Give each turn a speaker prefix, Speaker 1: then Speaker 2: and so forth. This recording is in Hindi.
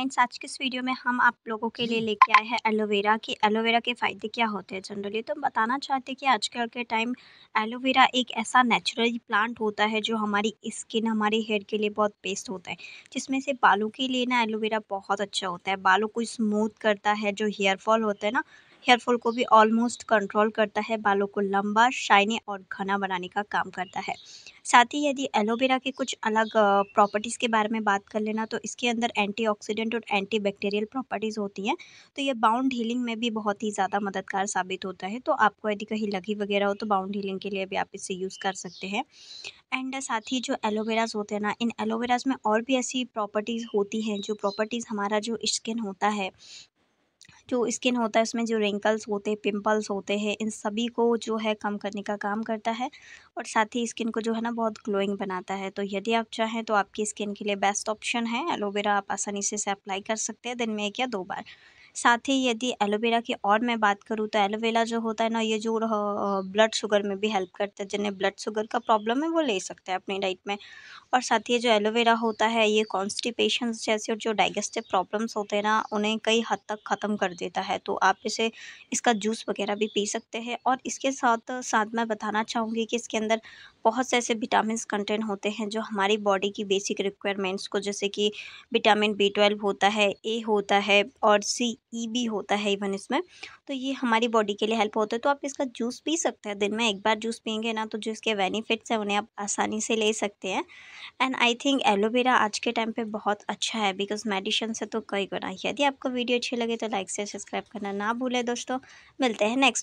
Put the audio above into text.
Speaker 1: फ्रेंड्स आज के इस वीडियो में हम आप लोगों के लिए लेके आए हैं एलोवेरा की एलोवेरा के फ़ायदे क्या होते हैं जनरली तो हम बताना चाहते हैं कि आजकल के टाइम एलोवेरा एक ऐसा नेचुरल प्लांट होता है जो हमारी स्किन हमारे हेयर के लिए बहुत बेस्ट होता है जिसमें से बालों के लिए ना एलोवेरा बहुत अच्छा होता है बालों को स्मूथ करता है जो हेयर फॉल होता है ना हेयर फॉल को भी ऑलमोस्ट कंट्रोल करता है बालों को लंबा शाइनी और घना बनाने का काम करता है साथ ही यदि एलोवेरा के कुछ अलग प्रॉपर्टीज़ के बारे में बात कर लेना तो इसके अंदर एंटीऑक्सीडेंट और एंटी बैक्टीरियल प्रॉपर्टीज़ होती हैं तो ये बाउंड हीलिंग में भी बहुत ही ज़्यादा मददगार साबित होता है तो आपको यदि कहीं लगी वगैरह हो तो बाउंड हीलिंग के लिए भी आप इसे यूज़ कर सकते हैं एंड साथ ही जो एलोवेराज होते हैं ना इन एलोवेराज में और भी ऐसी प्रॉपर्टीज़ होती हैं जो प्रॉपर्टीज़ हमारा जो स्किन होता है जो स्किन होता है उसमें जो रिंकल्स होते हैं पिंपल्स होते हैं इन सभी को जो है कम करने का काम करता है और साथ ही स्किन को जो है ना बहुत ग्लोइंग बनाता है तो यदि आप चाहें तो आपकी स्किन के लिए बेस्ट ऑप्शन है एलोवेरा आप आसानी से इसे अप्लाई कर सकते हैं दिन में एक या दो बार साथ ही यदि एलोवेरा की और मैं बात करूँ तो एलोवेरा जो होता है ना ये जो ब्लड शुगर में भी हेल्प करता है जिन्हें ब्लड शुगर का प्रॉब्लम है वो ले सकते हैं अपनी डाइट में और साथ ही जो एलोवेरा होता है ये कॉन्स्टिपेशन जैसे और जो डाइजेस्टिव प्रॉब्लम्स होते हैं ना उन्हें कई हद तक ख़त्म कर देता है तो आप इसे इसका जूस वगैरह भी पी सकते हैं और इसके साथ साथ मैं बताना चाहूँगी कि इसके अंदर बहुत से ऐसे विटामिन कंटेंट होते हैं जो हमारी बॉडी की बेसिक रिक्वायरमेंट्स को जैसे कि विटामिन बी ट्वेल्व होता है ए होता है और सी ई भी होता है इवन इसमें तो ये हमारी बॉडी के लिए हेल्प होता है तो आप इसका जूस पी सकते हैं दिन में एक बार जूस पियेंगे ना तो जो इसके बेनिफिट्स हैं उन्हें आप आसानी से ले सकते हैं एंड आई थिंक एलोवेरा आज के टाइम पे बहुत अच्छा है बिकॉज मेडिसिन से तो कई गुना यदि आपको वीडियो अच्छी लगे तो लाइक से सब्सक्राइब करना ना भूलें दोस्तों मिलते हैं नेक्स्ट